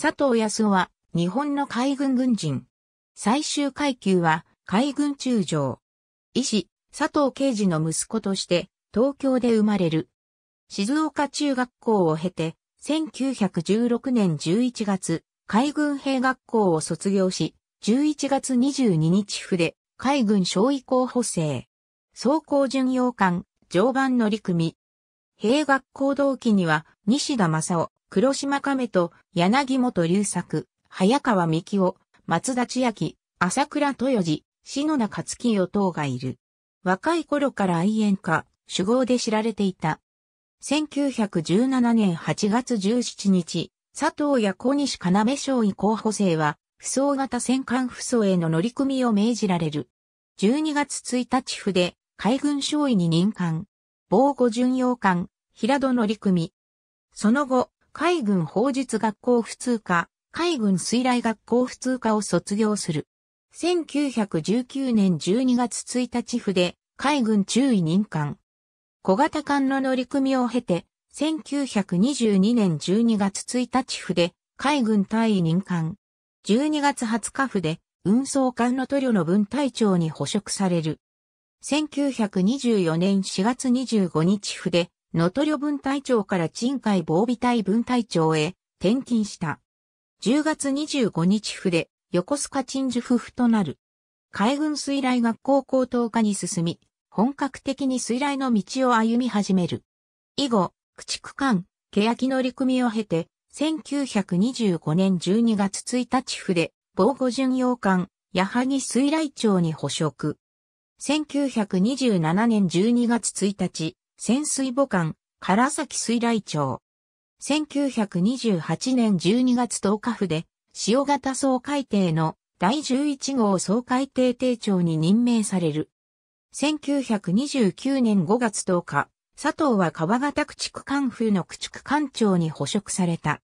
佐藤康夫は日本の海軍軍人。最終階級は海軍中将。医師、佐藤刑治の息子として東京で生まれる。静岡中学校を経て、1916年11月、海軍兵学校を卒業し、11月22日府で海軍小医校補正。総行巡洋艦、常磐乗組。兵学校同期には、西田正夫、黒島亀と柳本龍作、早川美希夫、松田千秋、朝倉豊二、篠中勝清等がいる。若い頃から愛縁家、主語で知られていた。1917年8月17日、佐藤や小西要将尉候補生は、不走型戦艦不走への乗り組みを命じられる。12月1日府で、海軍将尉に任官。防護巡洋艦、平戸乗り組み。その後、海軍法術学校普通科、海軍水雷学校普通科を卒業する。1919年12月1日府で海軍中尉任官。小型艦の乗組を経て、1922年12月1日府で海軍隊員任官。12月20日府で運送艦の塗料の分隊長に捕食される。1924年4月25日府で野トリ分隊長から鎮海防備隊分隊長へ転勤した。10月25日府で横須賀鎮守府府となる。海軍水雷学校高等科に進み、本格的に水雷の道を歩み始める。以後、駆逐艦、欅の陸組を経て、1925年12月1日府で、防護巡洋艦、矢作水雷町に捕食。1927年12月1日、潜水母艦、唐崎水雷町。1928年12月10日府で、塩型総海艇の第11号総海艇艇長に任命される。1929年5月10日、佐藤は川形駆逐艦風の駆逐艦長に捕食された。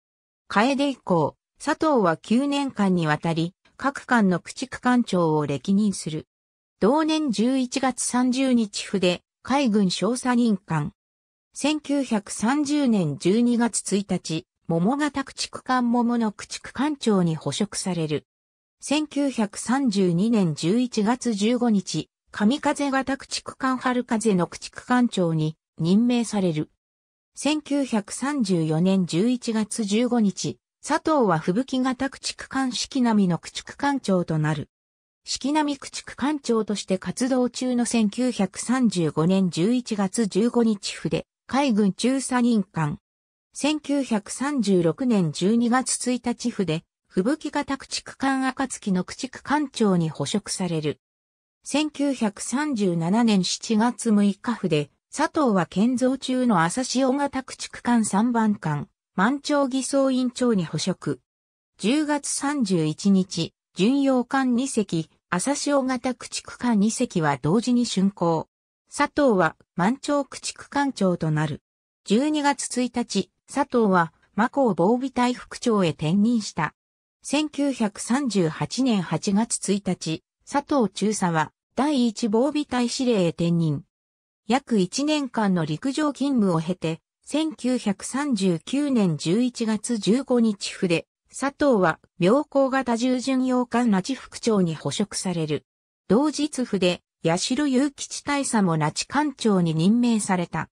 楓以降、佐藤は9年間にわたり、各艦の駆逐艦長を歴任する。同年11月30日府で、海軍少佐任官。1930年12月1日、桃型駆逐艦桃の駆逐艦長に捕食される。1932年11月15日、神風型駆逐艦春風の駆逐艦長に任命される。1934年11月15日、佐藤は吹雪型駆逐艦式並みの駆逐艦長となる。四季並区地区官庁として活動中の1935年11月15日府で、海軍中佐任官。1936年12月1日府で、吹雪型駆逐艦暁の駆逐艦長に捕食される。1937年7月6日府で、佐藤は建造中の朝潮型駆逐艦3番艦、満潮偽装委員長に捕食。10月31日、巡洋艦2隻、朝潮型駆逐艦2隻は同時に竣工。佐藤は満潮駆逐艦長となる。12月1日、佐藤は魔コ防備隊副長へ転任した。1938年8月1日、佐藤中佐は第一防備隊司令へ転任。約1年間の陸上勤務を経て、1939年11月15日筆、佐藤は、妙高型従順洋館拉致副長に捕食される。同日府で、八代雄吉大佐も拉致官長に任命された。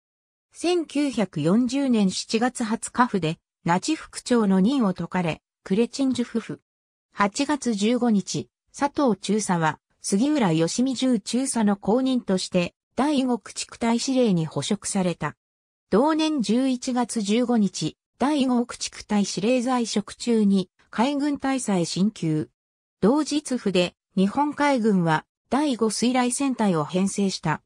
1940年7月20日府で、拉致副長の任を解かれ、クレチンジュ夫婦。8月15日、佐藤中佐は、杉浦義美重中佐の後任として、第五駆逐隊司令に捕食された。同年11月15日、第5駆逐隊司令在職中に海軍大佐へ進級。同日府で日本海軍は第5水雷戦隊を編成した。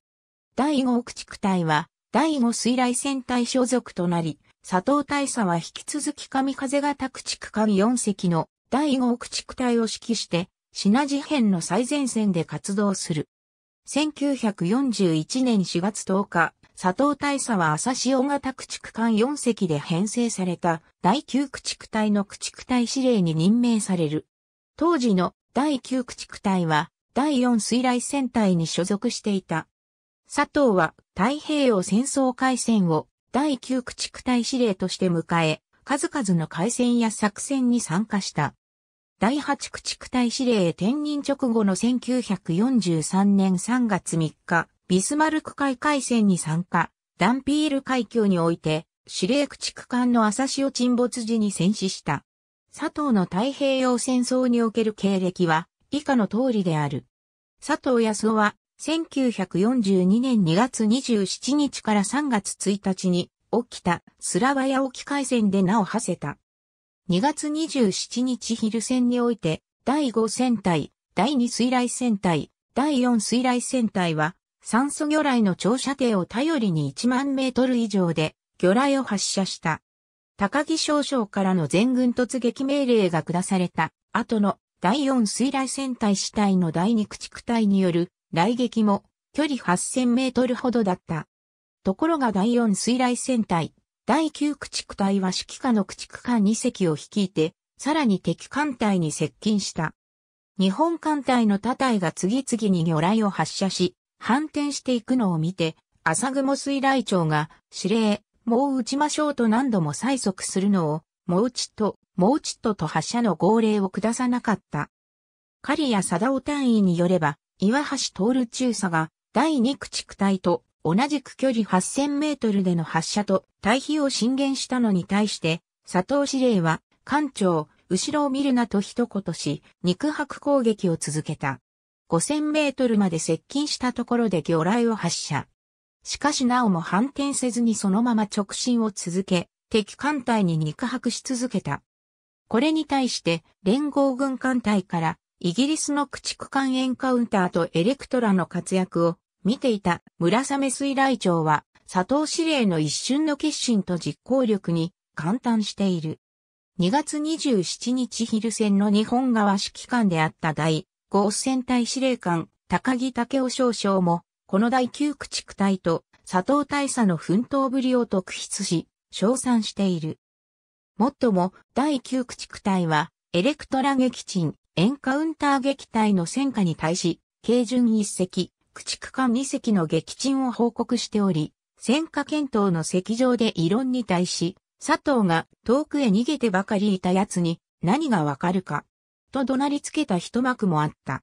第5駆逐隊は第5水雷戦隊所属となり、佐藤大佐は引き続き神風型駆逐艦4隻の第5駆逐隊を指揮して、品事変の最前線で活動する。1941年4月10日、佐藤大佐は朝潮型駆逐艦4隻で編成された第9駆逐隊の駆逐隊司令に任命される。当時の第9駆逐隊は第4水雷戦隊に所属していた。佐藤は太平洋戦争海戦を第9駆逐隊司令として迎え、数々の海戦や作戦に参加した。第8駆逐隊司令へ転任直後の1943年3月3日、ビスマルク海海戦に参加、ダンピール海峡において、司令駆逐艦の朝潮沈没時に戦死した。佐藤の太平洋戦争における経歴は、以下の通りである。佐藤康夫は、1942年2月27日から3月1日に、起きたスラワヤ沖海戦で名を馳せた。2月27日昼戦において、第5戦隊、第2水雷戦隊、第4水雷戦隊は、酸素魚雷の長射程を頼りに1万メートル以上で魚雷を発射した。高木少将からの全軍突撃命令が下された後の第4水雷戦隊主体の第2駆逐隊による雷撃も距離8000メートルほどだった。ところが第4水雷戦隊、第9駆逐隊は指揮下の駆逐艦2隻を率いて、さらに敵艦隊に接近した。日本艦隊の他隊が次々に魚雷を発射し、反転していくのを見て、朝雲水雷町が指令、もう撃ちましょうと何度も催促するのを、もうちっと、もうちっとと発射の号令を下さなかった。狩谷貞夫単位によれば、岩橋徹中佐が第二駆逐隊と同じく距離8000メートルでの発射と対比を進言したのに対して、佐藤司令は、艦長、後ろを見るなと一言し、肉薄攻撃を続けた。5000メートルまで接近したところで魚雷を発射。しかしなおも反転せずにそのまま直進を続け、敵艦隊に肉薄し続けた。これに対して連合軍艦隊からイギリスの駆逐艦エンカウンターとエレクトラの活躍を見ていた村雨水雷長は佐藤司令の一瞬の決心と実行力に感嘆している。2月27日昼戦の日本側指揮官であった大合戦隊司令官、高木武雄少将も、この第九駆逐隊と佐藤大佐の奮闘ぶりを特筆し、称賛している。もっとも、第九駆逐隊は、エレクトラ撃沈、エンカウンター撃隊の戦火に対し、軽巡1隻、駆逐艦2隻の撃沈を報告しており、戦火検討の席上で異論に対し、佐藤が遠くへ逃げてばかりいた奴に何がわかるかと怒鳴りつけた一幕もあった。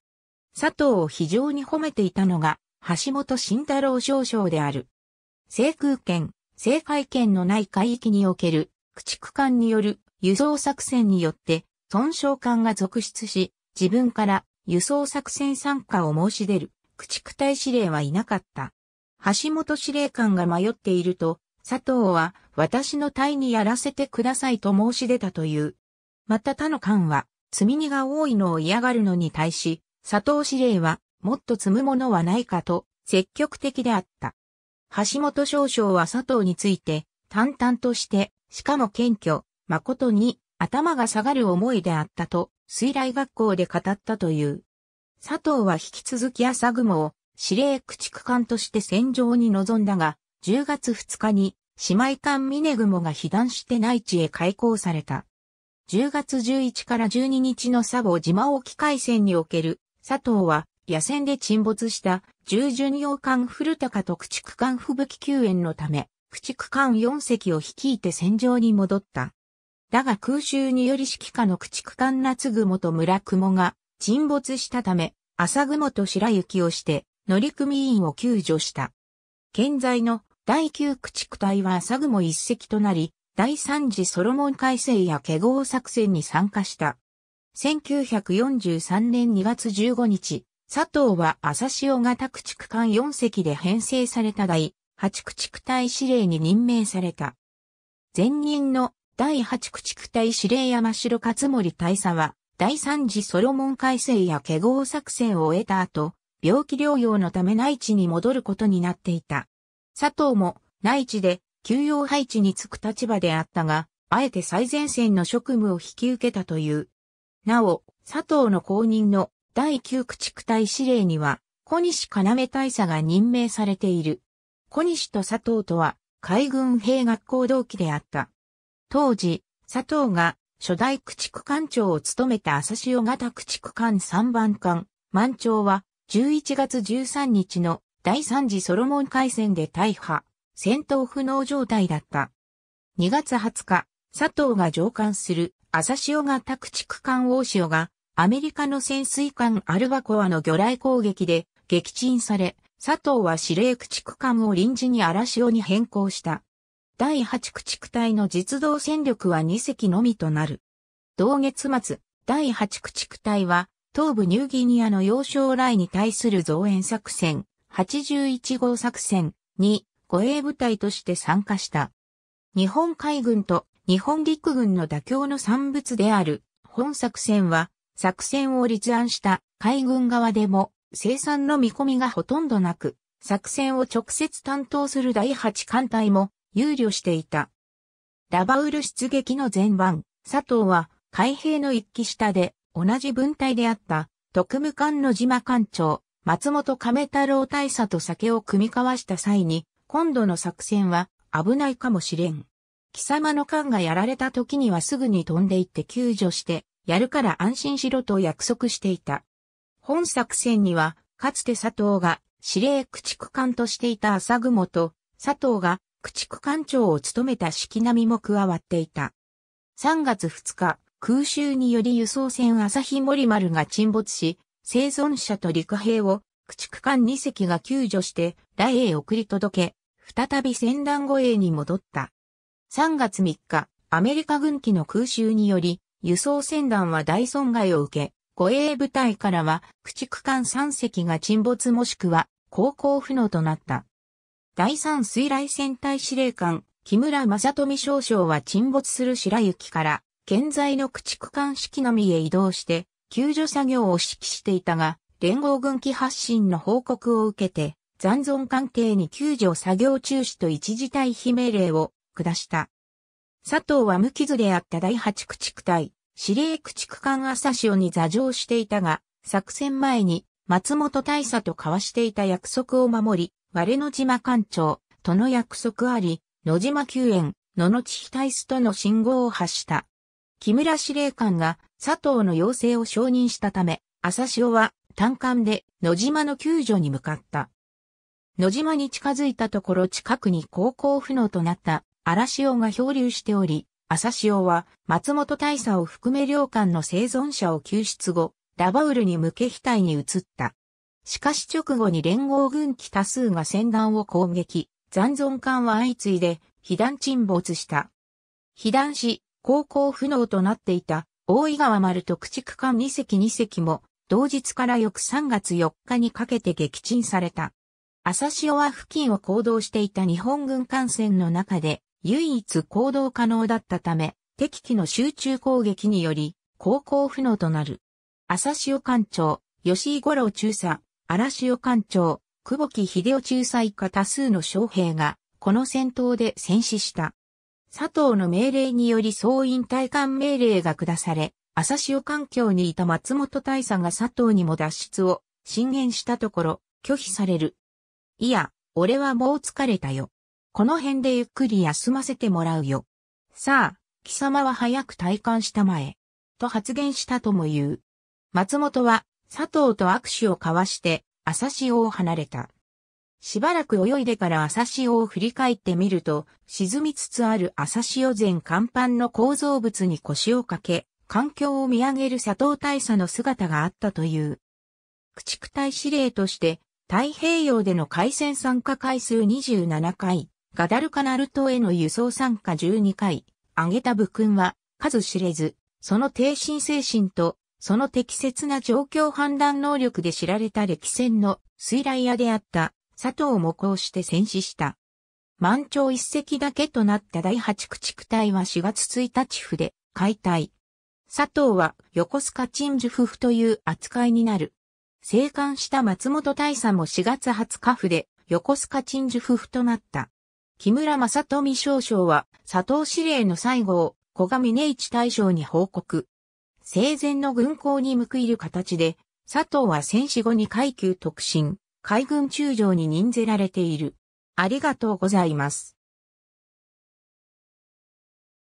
佐藤を非常に褒めていたのが、橋本慎太郎少将である。制空権、制海権のない海域における駆逐艦による輸送作戦によって損傷艦が続出し、自分から輸送作戦参加を申し出る駆逐隊司令はいなかった。橋本司令官が迷っていると、佐藤は私の隊にやらせてくださいと申し出たという。また他の艦は積み荷が多いのを嫌がるのに対し、佐藤司令は、もっと積むものはないかと、積極的であった。橋本少将は佐藤について、淡々として、しかも謙虚、誠に、頭が下がる思いであったと、水雷学校で語ったという。佐藤は引き続き朝雲を司令駆逐艦として戦場に臨んだが、10月2日に姉妹艦峰雲が被弾して内地へ開港された。10月11から12日の佐合島沖海戦における、佐藤は、野戦で沈没した、従巡洋艦古高と駆逐艦吹雪救援のため、駆逐艦4隻を率いて戦場に戻った。だが空襲により指揮下の駆逐艦夏雲と村雲が沈没したため、浅雲と白雪をして乗組員を救助した。現在の第9駆逐隊は浅雲1隻となり、第三次ソロモン改正や華合作戦に参加した。1943年2月15日、佐藤は朝潮型駆逐艦4隻で編成された第8駆逐隊司令に任命された。前任の第8駆逐隊司令山城勝森大佐は、第三次ソロモン改正や華合作戦を終えた後、病気療養のため内地に戻ることになっていた。佐藤も内地で休養配置につく立場であったが、あえて最前線の職務を引き受けたという。なお、佐藤の後任の第9駆逐隊司令には、小西要大佐が任命されている。小西と佐藤とは、海軍兵学校同期であった。当時、佐藤が初代駆逐艦長を務めた朝潮型駆逐艦3番艦、満潮は、11月13日の第3次ソロモン海戦で大破。戦闘不能状態だった。2月20日、佐藤が上官する朝潮が宅地区艦大潮がアメリカの潜水艦アルバコアの魚雷攻撃で撃沈され、佐藤は司令駆逐艦を臨時に荒潮に変更した。第8駆逐隊の実動戦力は2隻のみとなる。同月末、第8駆逐隊は東部ニューギニアの要衝来に対する増援作戦、81号作戦に護衛部隊として参加した。日本海軍と日本陸軍の妥協の産物である本作戦は作戦を立案した海軍側でも生産の見込みがほとんどなく作戦を直接担当する第8艦隊も憂慮していた。ラバウル出撃の前番、佐藤は海兵の一機下で同じ分隊であった特務艦の島艦長松本亀太郎大佐と酒を組み交わした際に今度の作戦は危ないかもしれん。貴様の艦がやられた時にはすぐに飛んで行って救助して、やるから安心しろと約束していた。本作戦には、かつて佐藤が司令駆逐艦としていた浅雲と、佐藤が駆逐艦長を務めた式並みも加わっていた。3月2日、空襲により輸送船朝日森丸が沈没し、生存者と陸兵を駆逐艦2隻が救助して、大へ送り届け、再び戦団護衛に戻った。3月3日、アメリカ軍機の空襲により、輸送船団は大損害を受け、護衛部隊からは駆逐艦3隻が沈没もしくは航行不能となった。第3水雷戦隊司令官、木村正富少将は沈没する白雪から、現在の駆逐艦式のみへ移動して、救助作業を指揮していたが、連合軍機発進の報告を受けて、残存関係に救助作業中止と一時退避命令を下した。佐藤は無傷であった第8駆逐隊、司令駆逐艦朝潮に座上していたが、作戦前に松本大佐と交わしていた約束を守り、我の島艦長との約束あり、野島救援、野々地大室との信号を発した。木村司令官が佐藤の要請を承認したため、朝潮は単艦で野島の救助に向かった。野島に近づいたところ近くに航行不能となった荒潮が漂流しており、朝潮は松本大佐を含め両艦の生存者を救出後、ラバウルに向け額に移った。しかし直後に連合軍機多数が船団を攻撃、残存艦は相次いで被弾沈没した。被弾し、航行不能となっていた大井川丸と駆逐艦2隻2隻も同日から翌3月4日にかけて撃沈された。朝潮は付近を行動していた日本軍艦船の中で唯一行動可能だったため、敵機の集中攻撃により、航行不能となる。朝潮艦長、吉井五郎中佐、荒潮艦長、久保木秀夫中佐以下多数の将兵が、この戦闘で戦死した。佐藤の命令により総員退官命令が下され、朝潮環境にいた松本大佐が佐藤にも脱出を進言したところ、拒否される。いや、俺はもう疲れたよ。この辺でゆっくり休ませてもらうよ。さあ、貴様は早く体感したまえ。と発言したとも言う。松本は佐藤と握手を交わして朝潮を離れた。しばらく泳いでから朝潮を振り返ってみると、沈みつつある朝潮前甲板の構造物に腰をかけ、環境を見上げる佐藤大佐の姿があったという。駆逐隊司令として、太平洋での海戦参加回数27回、ガダルカナル島への輸送参加12回、挙げた部訓は数知れず、その低心精神と、その適切な状況判断能力で知られた歴戦の水雷屋であった佐藤もこうして戦死した。満潮一隻だけとなった第八駆逐隊は4月1日府で解体、佐藤は横須賀鎮守夫婦という扱いになる。生還した松本大佐も4月20日府で横須賀鎮守夫婦となった。木村正富少将は佐藤司令の最後を小上根一大将に報告。生前の軍港に報いる形で、佐藤は戦死後に階級特進、海軍中将に任ぜられている。ありがとうございます。